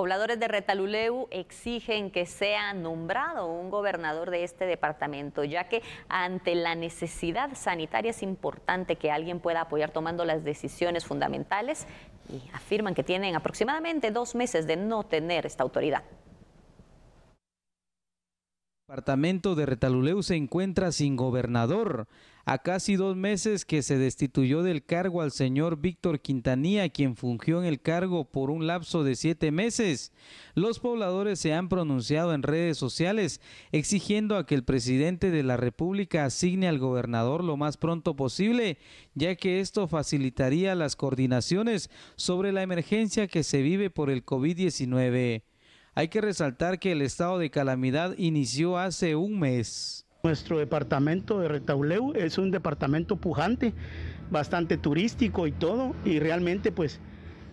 Pobladores de Retaluleu exigen que sea nombrado un gobernador de este departamento, ya que ante la necesidad sanitaria es importante que alguien pueda apoyar tomando las decisiones fundamentales y afirman que tienen aproximadamente dos meses de no tener esta autoridad departamento de Retaluleu se encuentra sin gobernador. A casi dos meses que se destituyó del cargo al señor Víctor Quintanilla, quien fungió en el cargo por un lapso de siete meses, los pobladores se han pronunciado en redes sociales exigiendo a que el presidente de la República asigne al gobernador lo más pronto posible, ya que esto facilitaría las coordinaciones sobre la emergencia que se vive por el COVID-19. Hay que resaltar que el estado de calamidad inició hace un mes. Nuestro departamento de Retauleu es un departamento pujante, bastante turístico y todo, y realmente pues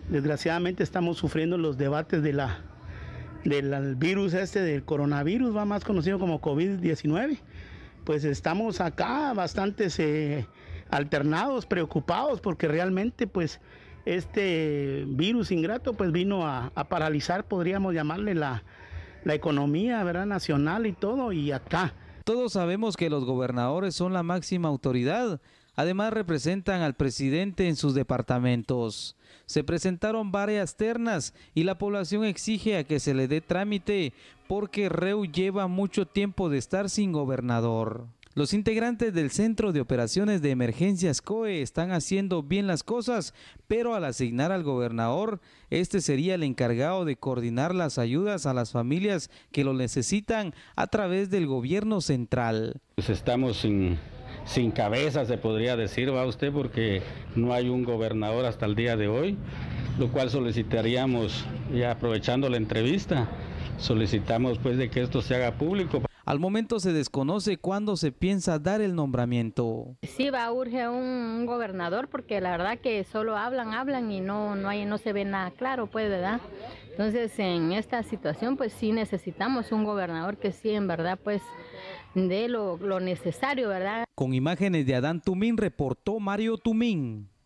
desgraciadamente estamos sufriendo los debates de la, del virus este del coronavirus, va más conocido como COVID-19. Pues estamos acá bastante eh, alternados, preocupados, porque realmente pues este virus ingrato pues vino a, paralizar, podríamos llamarle, la, economía ¿verdad? nacional y todo, y acá. Todos sabemos que los gobernadores son la máxima autoridad, además representan al presidente en sus departamentos. Se presentaron varias ternas y la población exige a que se le dé trámite porque Reu lleva mucho tiempo de estar sin gobernador. Los integrantes del Centro de Operaciones de Emergencias COE están haciendo bien las cosas, pero al asignar al gobernador, este sería el encargado de coordinar las ayudas a las familias que lo necesitan a través del gobierno central. Pues estamos sin, sin cabeza, se podría decir, va usted, porque no hay un gobernador hasta el día de hoy, lo cual solicitaríamos, ya aprovechando la entrevista, solicitamos pues de que esto se haga público. Al momento se desconoce cuándo se piensa dar el nombramiento. Sí, va, urge un, un gobernador porque la verdad que solo hablan, hablan y no, no, hay, no se ve nada claro, pues, ¿verdad? Entonces, en esta situación, pues sí necesitamos un gobernador que sí, en verdad, pues, dé lo, lo necesario, ¿verdad? Con imágenes de Adán Tumín, reportó Mario Tumín.